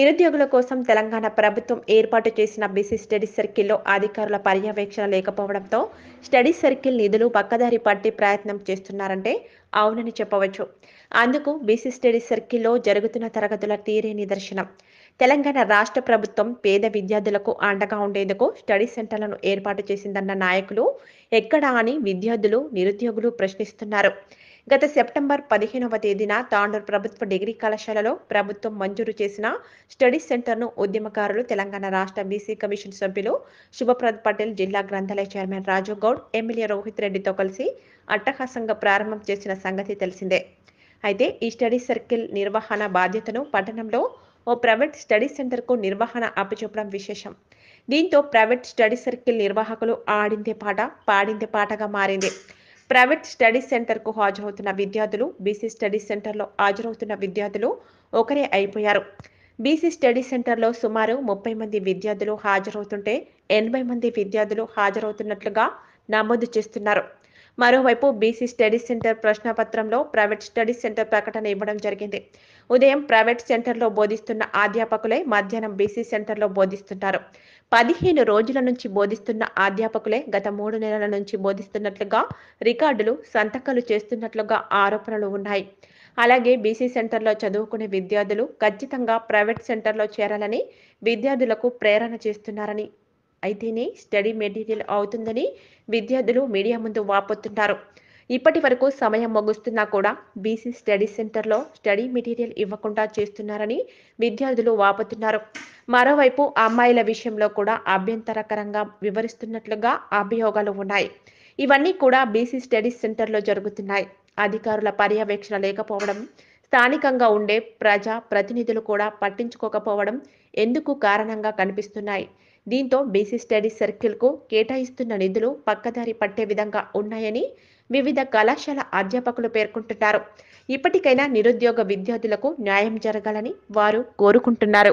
నిరుద్యోగుల కోసం తెలంగాణ ప్రభుత్వం ఏర్పాటు చేసిన బిసి స్టడీ సర్కిల్లో అధికారుల పర్యవేక్షణ లేకపోవడంతో స్టడీ సర్కిల్ నిధులు పక్కదారి పట్టి ప్రయత్నం చేస్తున్నారంటే అవునని చెప్పవచ్చు అందుకు బీసీ స్టడీ సర్కిల్లో జరుగుతున్న తరగతుల తీరే నిదర్శనం తెలంగాణ రాష్ట్ర ప్రభుత్వం పేద విద్యార్థులకు అండగా ఉండేందుకు స్టడీ సెంటర్లను ఏర్పాటు చేసిందన్న నాయకులు ఎక్కడా అని విద్యార్థులు నిరుద్యోగులు ప్రశ్నిస్తున్నారు గత సెప్టెంబర్ పదిహేనవ తేదీన తాండూరు ప్రభుత్వ డిగ్రీ కళాశాలలో ప్రభుత్వం మంజూరు చేసిన స్టడీ సెంటర్ను ఉద్యమకారులు తెలంగాణ రాష్ట్ర బీసీ కమిషన్ సభ్యులు శుభప్రద్ పటేల్ జిల్లా గ్రంథాలయ చైర్మన్ రాజు గౌడ్ ఎమ్మెల్యే రోహిత్ రెడ్డితో కలిసి అట్టహాసంగా ప్రారంభం చేసిన సంగతి తెలిసిందే అయితే ఈ స్టడీ సర్కిల్ నిర్వహణ బాధ్యతను పట్టణంలో ఓ ప్రైవేట్ స్టడీ సెంటర్కు నిర్వహణ అప్పచెప్పడం విశేషం దీంతో ప్రైవేట్ స్టడీ సర్కిల్ నిర్వాహకులు ఆడిందే పాట పాడిందే పాటగా మారింది ప్రైవేట్ స్టడీ సెంటర్కు హాజరవుతున్న విద్యార్థులు బీసీ స్టడీ సెంటర్లో హాజరవుతున్న విద్యార్థులు ఒకరే అయిపోయారు బీసీ స్టడీ సెంటర్లో సుమారు ముప్పై మంది విద్యార్థులు హాజరవుతుంటే ఎనభై మంది విద్యార్థులు హాజరవుతున్నట్లుగా నమోదు చేస్తున్నారు మరోవైపు బీసీ స్టడీస్ సెంటర్ ప్రశ్నపత్రంలో ప్రైవేట్ స్టడీస్ సెంటర్ ప్రకటన ఇవ్వడం జరిగింది ఉదయం ప్రైవేట్ సెంటర్లో బోధిస్తున్న అధ్యాపకులే మధ్యాహ్నం బీసీ సెంటర్లో బోధిస్తుంటారు పదిహేను రోజుల నుంచి బోధిస్తున్న అధ్యాపకులే గత మూడు నెలల నుంచి బోధిస్తున్నట్లుగా రికార్డులు సంతకాలు చేస్తున్నట్లుగా ఆరోపణలు ఉన్నాయి అలాగే బీసీ సెంటర్లో చదువుకునే విద్యార్థులు ఖచ్చితంగా ప్రైవేట్ సెంటర్లో చేరాలని విద్యార్థులకు ప్రేరణ చేస్తున్నారని అయితేనే స్టడీ మెటీరియల్ అవుతుందని విద్యార్థులు మీడియా ముందు వాపోతుంటారు ఇప్పటి వరకు సమయం ముగుస్తున్నా కూడా బీసీ స్టడీ సెంటర్లో స్టడీ మెటీరియల్ ఇవ్వకుండా చేస్తున్నారని విద్యార్థులు వాపుతున్నారు మరోవైపు అమ్మాయిల విషయంలో కూడా అభ్యంతరకరంగా వివరిస్తున్నట్లుగా అభియోగాలు ఉన్నాయి ఇవన్నీ కూడా బీసీ స్టడీ సెంటర్లో జరుగుతున్నాయి అధికారుల పర్యవేక్షణ లేకపోవడం స్థానికంగా ఉండే ప్రజా ప్రతినిధులు కూడా పట్టించుకోకపోవడం ఎందుకు కారణంగా కనిపిస్తున్నాయి దీంతో బీసీ స్టడీ సర్కిల్కు కేటాయిస్తున్న నిధులు పక్కదారి పట్టే విధంగా ఉన్నాయని వివిధ కళాశాల అధ్యాపకులు పేర్కొంటున్నారు ఇప్పటికైనా నిరుద్యోగ విద్యార్థులకు న్యాయం జరగాలని వారు కోరుకుంటున్నారు